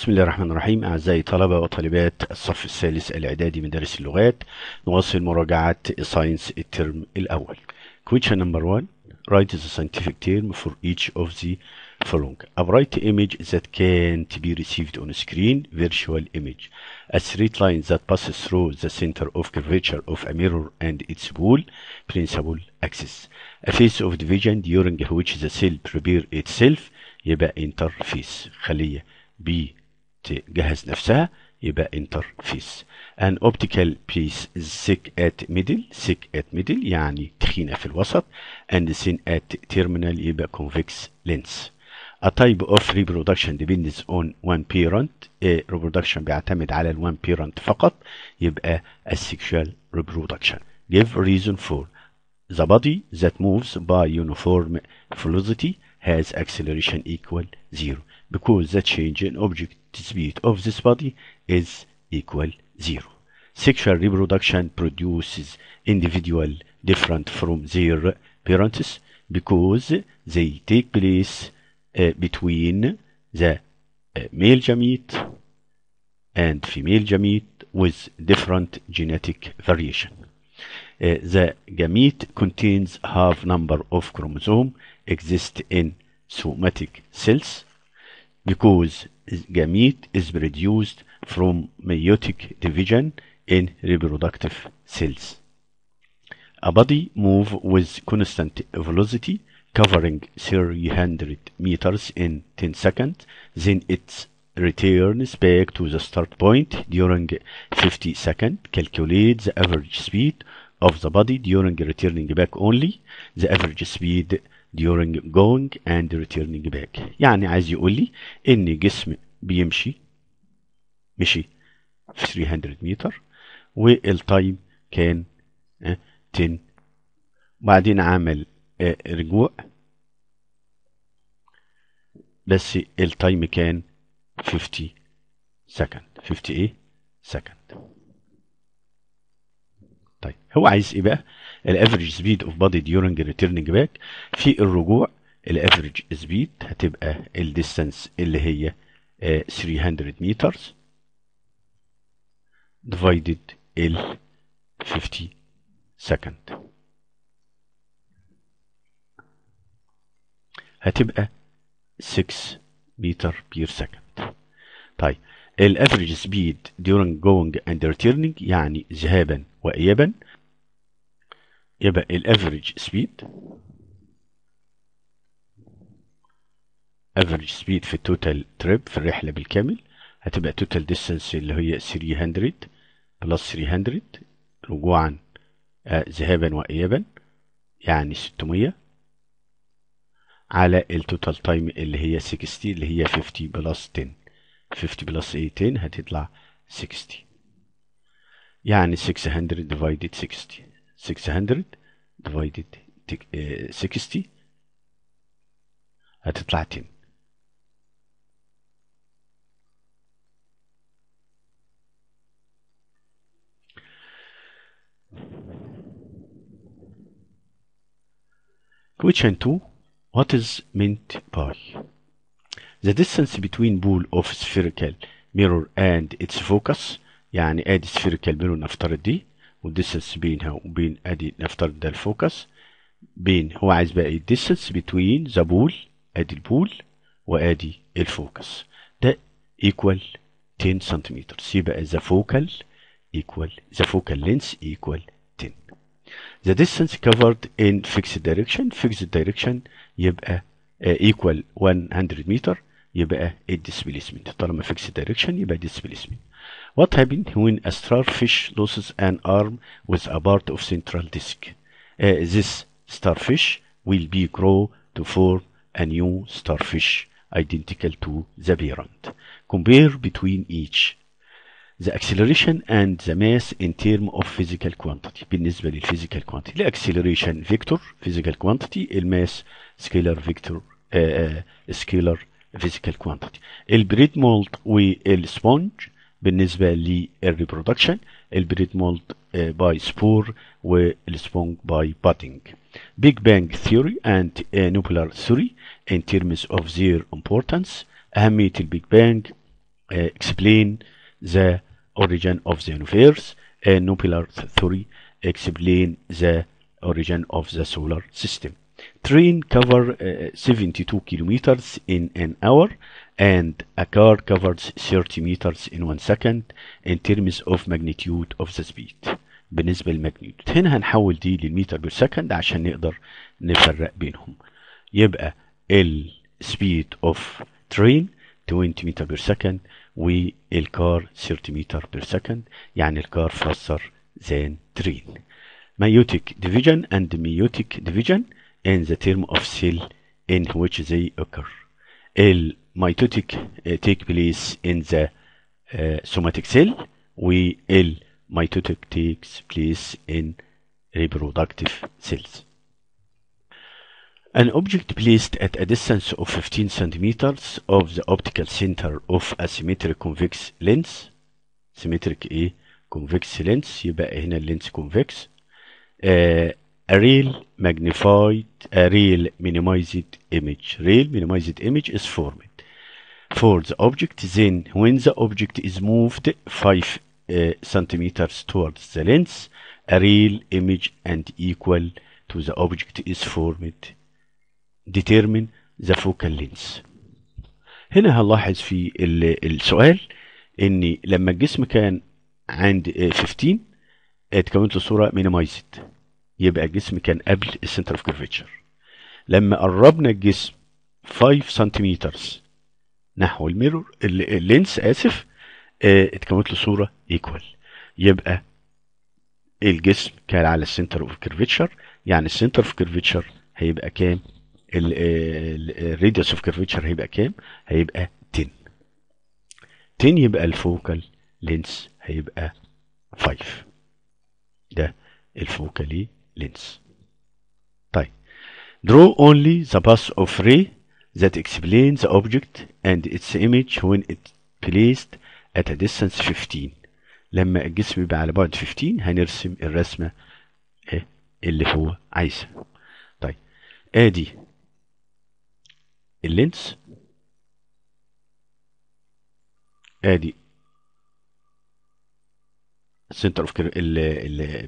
بسم الله الرحمن الرحيم أعزائي طلبة وطالبات الصف الثالث الإعدادي مدارس اللغات نواصل مراجعة ساينس الترم الأول question number one write the scientific term for each of the following a bright image that can't be received on screen virtual image a straight line that passes through the center of curvature of a mirror and its pole principal axis a phase of division during which the cell prepares itself يبقى interface خلية B تجهز نفسها يبقى انترفيس ان اوبتيكال بيس سيك ات ميدل سيك ات ميدل يعني تخينه في الوسط اند سين ات تيرمينال يبقى كونفكس لينس A type of reproduction depends on one parent. A reproduction بيعتمد على ال one parent فقط يبقى asexual reproduction. Give reason for the body that moves by uniform velocity has acceleration equal zero. because the change in object speed of this body is equal 0. Sexual reproduction produces individual different from their parents because they take place uh, between the uh, male gamete and female gamete with different genetic variation. Uh, the gamete contains half number of chromosomes exist in somatic cells because gamete is produced from meiotic division in reproductive cells. A body moves with constant velocity covering 300 meters in 10 seconds, then it returns back to the start point during 50 seconds. Calculate the average speed of the body during returning back only. The average speed during going and returning back يعني عايز يقول لي ان جسم بيمشي مشي في 300 متر والتايم كان 10 آه، وبعدين عمل آه، رجوع بس التايم كان 50 سكند 50 ايه سكند طيب هو عايز ايه بقى الافريج سبيد اوف بادي ديورنج ريتيرنج باك في الرجوع الافريج سبيد هتبقى الديستانس اللي هي 300 آه، متر divided ال 50 second هتبقى 6 متر بير سكند طيب الافريج سبيد during going and returning يعني ذهابا وايابا يبقى الافريج سبيد افريج سبيد في التوتال تريب في الرحله بالكامل هتبقى توتال ديستانس اللي هي 300 بلس 300 رجوعا آه ذهابا وايابا يعني 600 على التوتال تايم اللي هي 60 اللي هي 50 بلس 10 50 بلس 18 هتطلع 60 يعني 600 ديفايدد 60 600 divided uh, 60 at thirteen. Question 2 What is meant by The distance between bull of spherical mirror and its focus يعني ادي spherical mirror نفترض دي والديستنس بينها وبين ادي نفترض ده الفوكس بين هو عايز بقى ايه الديستنس بتوين ذا بول ادي البول وادي الفوكس ده ايكوال 10 سنتيمتر يبقى ذا فوكال equal the focal length equal 10 the distance covered in fixed direction fixed direction يبقى ايكوال 100 متر يبقى الديسبيسمنت طالما فيكس دايركشن يبقى displacement. What happened when a starfish loses an arm with a part of central disc? Uh, this starfish will be grow to form a new starfish identical to the parent. Compare between each. The acceleration and the mass in term of physical quantity. بالنسبة للphysical quantity. acceleration vector physical quantity. الماس scalar vector uh, uh, scalar physical quantity البريد مولت والسبونج بالنسبة للريبرودكشن البريد مولت باي سبور والسبونج باي باتنج Big Bang Theory and Nuclear Theory in terms of their importance أهمية البيج بانج explain the origin of the universe and Nuclear Theory explain the origin of the solar system Train cover uh, 72 kilometers in an hour and a car covers 30 meters in one second in terms of magnitude of the speed بالنسبة للماجنيود هنا هنحول دي للمتر بير سكند عشان نقدر نفرق بينهم يبقى speed of train 20 متر بير سكند والكار 30 متر بير سكند يعني الكار faster than train. meiotic division and meiotic division and the term of cell in which they occur. L mitotic uh, take place in the uh, somatic cell L mitotic takes place in reproductive cells. An object placed at a distance of 15 centimeters of the optical center of a symmetric convex lens symmetric a convex lens يبقى هنا lens convex uh, a real magnified a real minimized image real minimized image is formed for the object then when the object is moved 5 uh, centimeters towards the lens a real image and equal to the object is formed determine the focal length هنا هنلاحظ في السؤال ان لما الجسم كان عند 15 اتكونت له صوره مينيمايزد يبقى الجسم كان قبل السنتر اوف كيرفتشر لما قربنا الجسم 5 سنتيمتر نحو الميرور اللينس اسف اه اتكونت له صوره ايكوال يبقى الجسم كان على السنتر اوف كيرفتشر يعني السنتر اوف كيرفتشر هيبقى كام الريديوس اوف كيرفتشر هيبقى كام هيبقى 10 10 يبقى الفوكال لينس هيبقى 5 ده الفوكالي لينس طيب draw only the path of ray that explains the object and its image when it placed at a distance 15 لما الجسم يبقى على بعد 15 هنرسم الرسمه اللي هو عايزها طيب ادي اللينس ادي سنتر اوف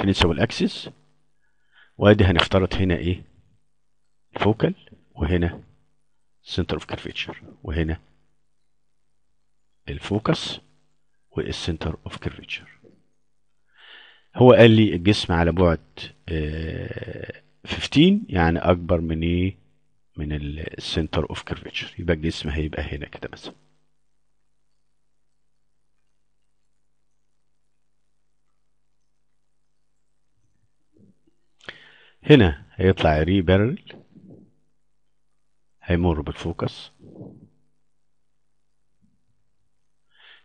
principal اكسس وادي هنفترض هنا ايه الفوكال وهنا سنتر اوف كيرفيتشر وهنا الفوكس والسنتر اوف كيرفيتشر هو قال لي الجسم على بعد 15 آه، يعني اكبر من ايه من السنتر اوف كيرفيتشر يبقى الجسم هيبقى هنا كده مثلا هنا هيطلع ري بارل هيمر بالفوكس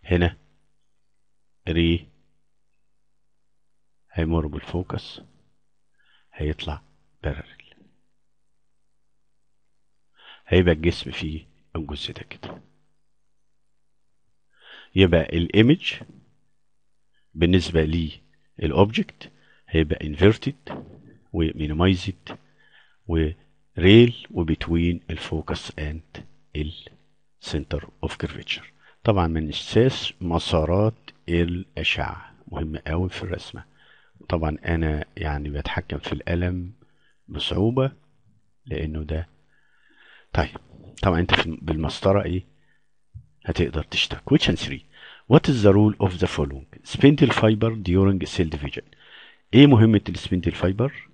هنا ري هيمر بالفوكس هيطلع بارل هيبقى الجسم فيه الجزء ده كده يبقى الايمج بالنسبة الاوبجكت هيبقى inverted ومينيمايزد وريل وبتوين الفوكس اند السنتر اوف كيرفيتشر طبعا من اساس مسارات الاشعه مهم قوي في الرسمه طبعا انا يعني بتحكم في الالم بصعوبه لانه ده طيب طبعا انت في بالمسطره ايه هتقدر تشتغل question 3 what is the role of the following spindle fiber during cell division ايه مهمه السبندل فايبر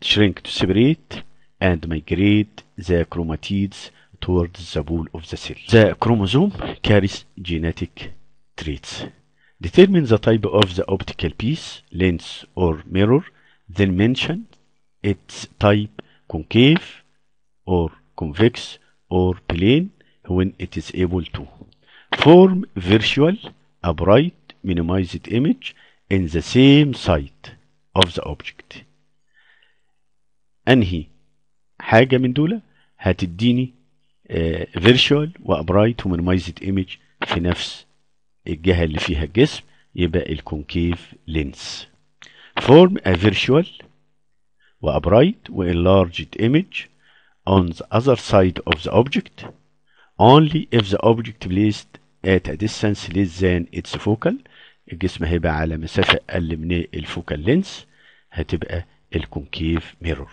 shrink to separate and migrate the chromatids towards the wall of the cell. The chromosome carries genetic traits. Determine the type of the optical piece, lens or mirror, then mention its type concave or convex or plane when it is able to. Form virtual, upright, minimized image in the same side of the object. انهي حاجه من دول هتديني فيرشوال آه، وابرايت ومينمايزد ايمج في نفس الجهه اللي فيها الجسم يبقى الكونكيف لينس form a virtual وأبرايت وإنلارجد image on the other side of the object only if the object placed at a distance less than its focal الجسم هيبقى على مسافة أقل من الفوكال لينس هتبقى الكونكيف ميرور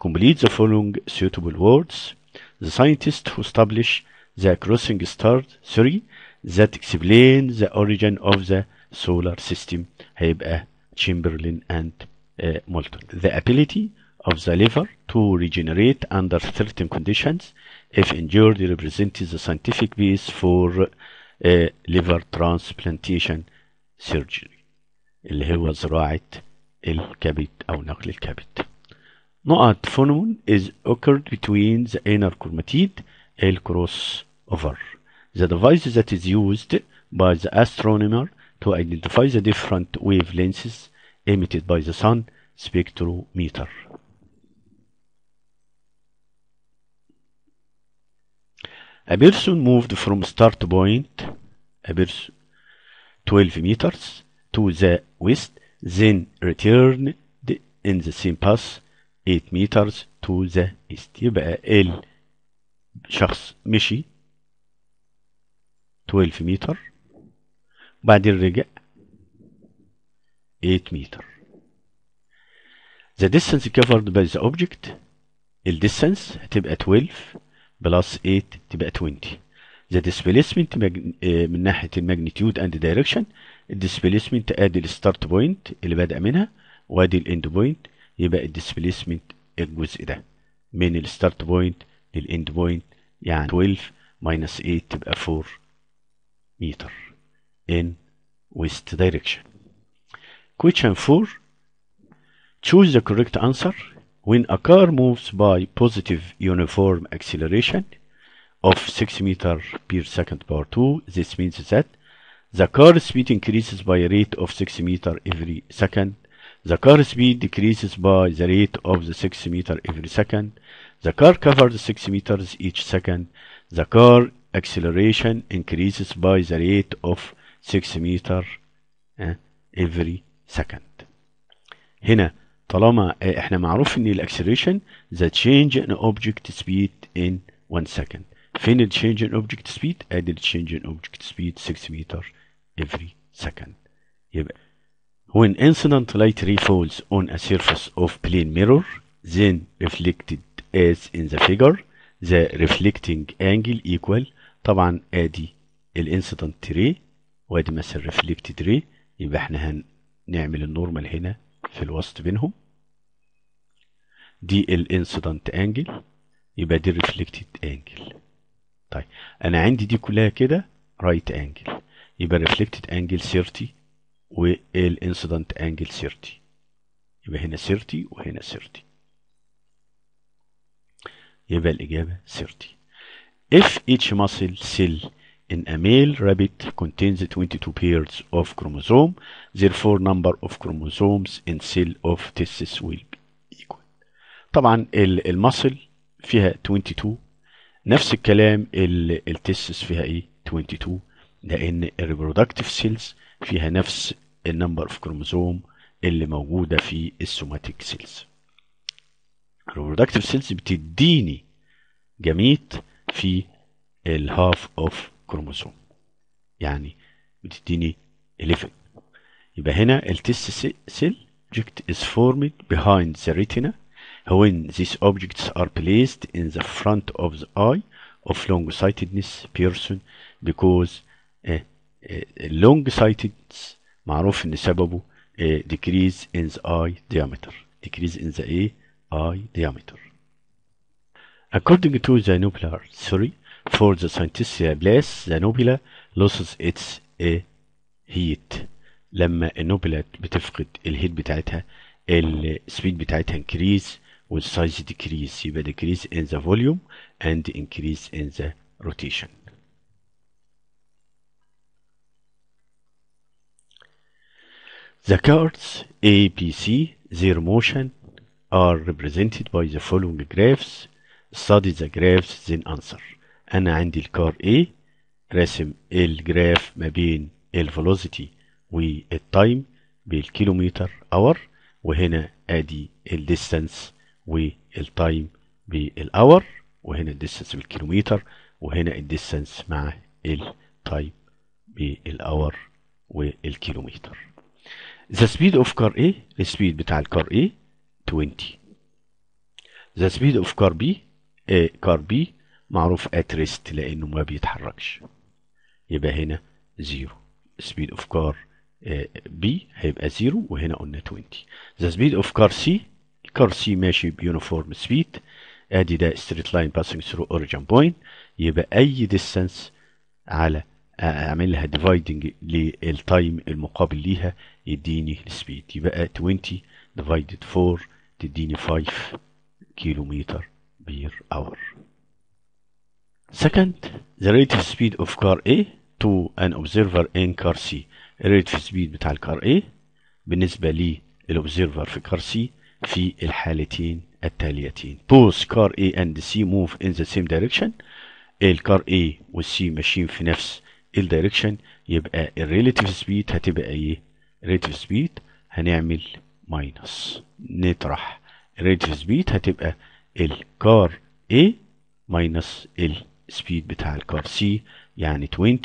Complete the following suitable words. The scientists who established the crossing star theory that explain the origin of the solar system هيبقى eh, Chamberlain and uh, Moulton. The ability of the liver to regenerate under certain conditions if injured represents the scientific base for uh, liver transplantation surgery اللي هو زراعة الكبد أو نقل الكبد. Noad phenomenon is occurred between the inner chromatid L crossover. The device that is used by the astronomer to identify the different wavelengths emitted by the sun spectrometer. A person moved from start point a person 12 meters to the west, then returned in the same path 8 meters to the east يبقى الشخص مشي 12 متر وبعدين رجع 8 متر The distance covered by the object distance هتبقى 12 بلس 8 تبقى 20 The displacement من ناحية magnitude and direction دايركشن displacement ادي start point اللي بدأ منها وادي end point يبقى الديسبيسمنت الجزء ده من الستارت بوينت للاند بوينت يعني 12 ماينس 8 تبقى 4 متر in west direction. Question 4 Choose the correct answer when a car moves by positive uniform acceleration of 6 meter per second power 2 this means that the car speed increases by a rate of 6 meter every second the car speed decreases by the rate of the 6 meter every second. The car covers 6 meters each second. The car acceleration increases by the rate of 6 meter eh, every second. هنا طالما احنا معروف ان الاكسلريشن the change in object speed in 1 second. فين change in object speed؟ ادي change in object speed 6 meter every second. يبقى When incident light ray falls on a surface of plane mirror, then reflected as in the figure, the reflecting angle equal طبعا ادي الانسيدنت ري وادي مثلا reflected ري يبقى احنا هنعمل النورمال هنا في الوسط بينهم دي الانسيدنت انجل يبقى دي reflected انجل طيب انا عندي دي كلها كده رايت انجل يبقى reflected انجل 30 والانسيدنت انجل 30 يبقى هنا 30 وهنا 30 يبقى الإجابة 30 If each muscle cell in a male rabbit contains 22 pairs of chromosome therefore number of chromosomes in cell of testis will be equal طبعا المصل فيها 22 نفس الكلام التستس فيها ايه 22 لان الريبرودكتيف سيلز فيها نفس النمبر اوف كروموزوم اللي موجوده في السوماتيك سيلز الريبرودكتيف سيلز بتديني جميت في الهاف اوف كروموزوم يعني بتديني 11 يبقى هنا التست سيل object is formed behind the retina when these objects are placed in the front of the eye of long-sightedness person because uh, uh, long-sightedness معروف ان سببه decrease in the eye diameter decrease in the A eye diameter according to the nuclear theory for the synthesia blast the nubula loses its A heat لما النوبلا بتفقد الهيت بتاعتها السبيد بتاعتها increase والسايز decrease يبقى decrease in the volume and increase in the rotation The cards A, B, C, their motion are represented by the following graphs. Study the graphs then answer. أنا عندي الكار A راسم الجراف ما بين الفلوسيتي والتايم بالكيلومتر اور وهنا ادي الديستانس والتايم بالاور وهنا الديستانس بالكيلومتر وهنا الديستانس مع التايم بالاور والكيلومتر The speed of car A speed بتاع الكار A 20 The speed of car B كار car B معروف at rest لأنه ما بيتحركش يبقى هنا زيرو speed of car آه، B هيبقى زيرو وهنا قلنا 20 The speed of car C الكار C ماشي بيونيفورم سبيد ادي ده ستريت لاين passing ثرو اوريجن بوينت يبقى اي ديستانس على اعمل لها ديفايدنج للتايم المقابل ليها يديني السبيد يبقى 20 ديفايدد 4 تديني 5 كيلومتر بير اور Second, the relative speed of car A to an observer in car C. relative speed بتاع الكار A بالنسبة للobserver في كار C في الحالتين التاليتين. Both car A and C move in the same direction. الكار A والسي ماشيين في نفس الدايركشن يبقى الريليتيف سبيد هتبقى ايه ريليتيف سبيد هنعمل ماينس نطرح الريليتيف سبيد هتبقى الكار A ماينس السبيد بتاع الكار C يعني 20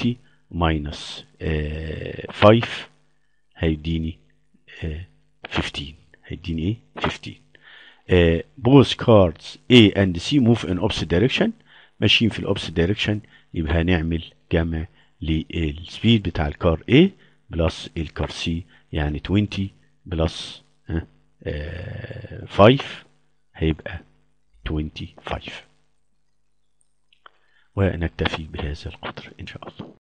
ماينس 5 هيديني 15 آه، هيديني ايه 15 بوز كاردز A and C موف ان اوبسيت دايركشن ماشيين في الأوبس دايركشن يبقى هنعمل جمع للسبيد بتاع الكار A بلس الكار C يعني 20 بلس 5 آه، هيبقى 25 ونكتفي بهذا القدر إن شاء الله